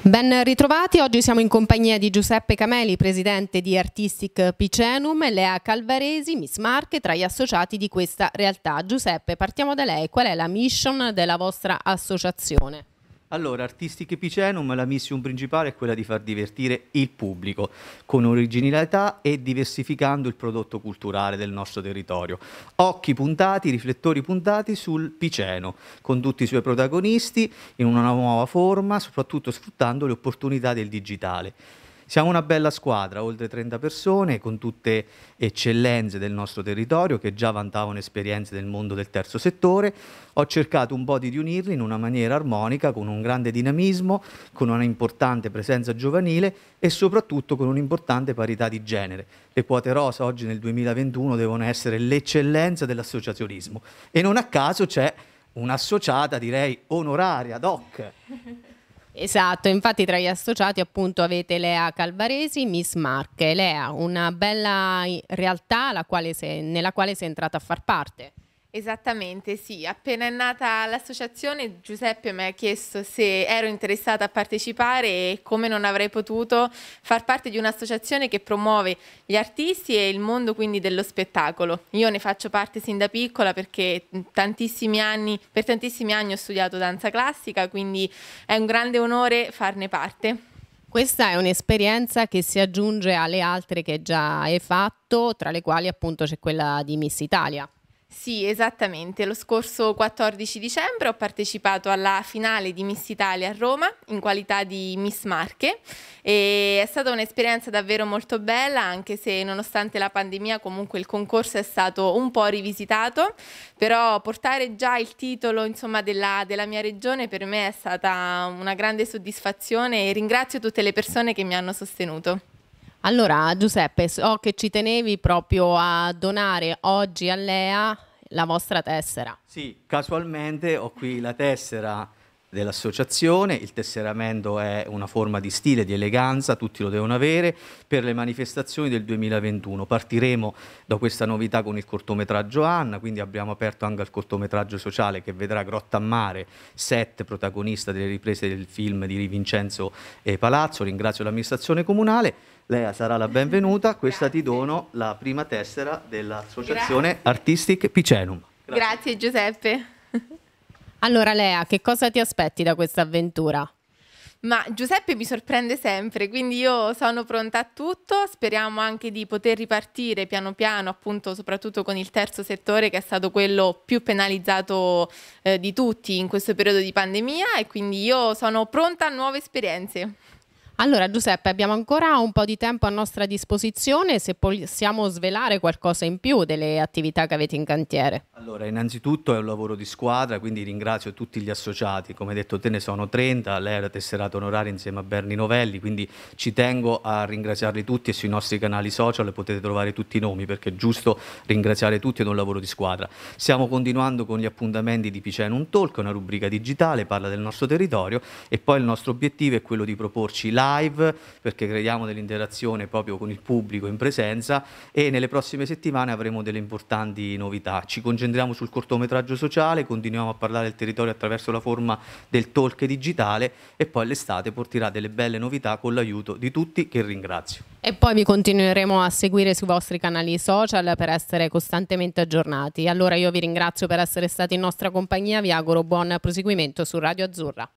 Ben ritrovati, oggi siamo in compagnia di Giuseppe Cameli, presidente di Artistic Picenum e Lea Calvaresi, Miss Marche, tra gli associati di questa realtà. Giuseppe, partiamo da lei, qual è la mission della vostra associazione? Allora, Artistic Picenum, la missione principale è quella di far divertire il pubblico con originalità e diversificando il prodotto culturale del nostro territorio. Occhi puntati, riflettori puntati sul Piceno, con tutti i suoi protagonisti in una nuova forma, soprattutto sfruttando le opportunità del digitale. Siamo una bella squadra, oltre 30 persone, con tutte eccellenze del nostro territorio che già vantavano esperienze del mondo del terzo settore. Ho cercato un po' di riunirli in una maniera armonica, con un grande dinamismo, con una importante presenza giovanile e soprattutto con un'importante parità di genere. Le quote rosa oggi nel 2021 devono essere l'eccellenza dell'associazionismo e non a caso c'è un'associata direi onoraria, doc. Esatto, infatti tra gli associati appunto avete Lea Calvaresi, Miss Marche. Lea, una bella realtà quale sei, nella quale sei entrata a far parte. Esattamente, sì. Appena è nata l'associazione, Giuseppe mi ha chiesto se ero interessata a partecipare e come non avrei potuto far parte di un'associazione che promuove gli artisti e il mondo quindi dello spettacolo. Io ne faccio parte sin da piccola perché mm, tantissimi anni, per tantissimi anni ho studiato danza classica, quindi è un grande onore farne parte. Questa è un'esperienza che si aggiunge alle altre che già hai fatto, tra le quali appunto c'è quella di Miss Italia. Sì, esattamente. Lo scorso 14 dicembre ho partecipato alla finale di Miss Italia a Roma in qualità di Miss Marche e è stata un'esperienza davvero molto bella anche se nonostante la pandemia comunque il concorso è stato un po' rivisitato, però portare già il titolo insomma, della, della mia regione per me è stata una grande soddisfazione e ringrazio tutte le persone che mi hanno sostenuto. Allora, Giuseppe, so che ci tenevi proprio a donare oggi a Lea la vostra tessera. Sì, casualmente ho qui la tessera dell'associazione, il tesseramento è una forma di stile, di eleganza, tutti lo devono avere, per le manifestazioni del 2021. Partiremo da questa novità con il cortometraggio Anna, quindi abbiamo aperto anche al cortometraggio sociale che vedrà Grotta a Mare, set protagonista delle riprese del film di Vincenzo eh, Palazzo, ringrazio l'amministrazione comunale, Lea sarà la benvenuta, questa ti dono la prima tessera dell'associazione Artistic Picenum. Grazie. Grazie Giuseppe. Allora Lea, che cosa ti aspetti da questa avventura? Ma Giuseppe mi sorprende sempre, quindi io sono pronta a tutto, speriamo anche di poter ripartire piano piano, appunto soprattutto con il terzo settore che è stato quello più penalizzato eh, di tutti in questo periodo di pandemia e quindi io sono pronta a nuove esperienze. Allora Giuseppe, abbiamo ancora un po' di tempo a nostra disposizione se possiamo svelare qualcosa in più delle attività che avete in cantiere. Allora, innanzitutto è un lavoro di squadra, quindi ringrazio tutti gli associati, come detto te ne sono 30, lei era tesserato onorario insieme a Berni Novelli, quindi ci tengo a ringraziarli tutti e sui nostri canali social potete trovare tutti i nomi perché è giusto ringraziare tutti ed è un lavoro di squadra. Stiamo continuando con gli appuntamenti di Piceno un Talk, una rubrica digitale, parla del nostro territorio e poi il nostro obiettivo è quello di proporci live live perché crediamo nell'interazione proprio con il pubblico in presenza e nelle prossime settimane avremo delle importanti novità. Ci concentriamo sul cortometraggio sociale, continuiamo a parlare del territorio attraverso la forma del talk digitale e poi l'estate porterà delle belle novità con l'aiuto di tutti che ringrazio. E poi vi continueremo a seguire sui vostri canali social per essere costantemente aggiornati. Allora io vi ringrazio per essere stati in nostra compagnia, vi auguro buon proseguimento su Radio Azzurra.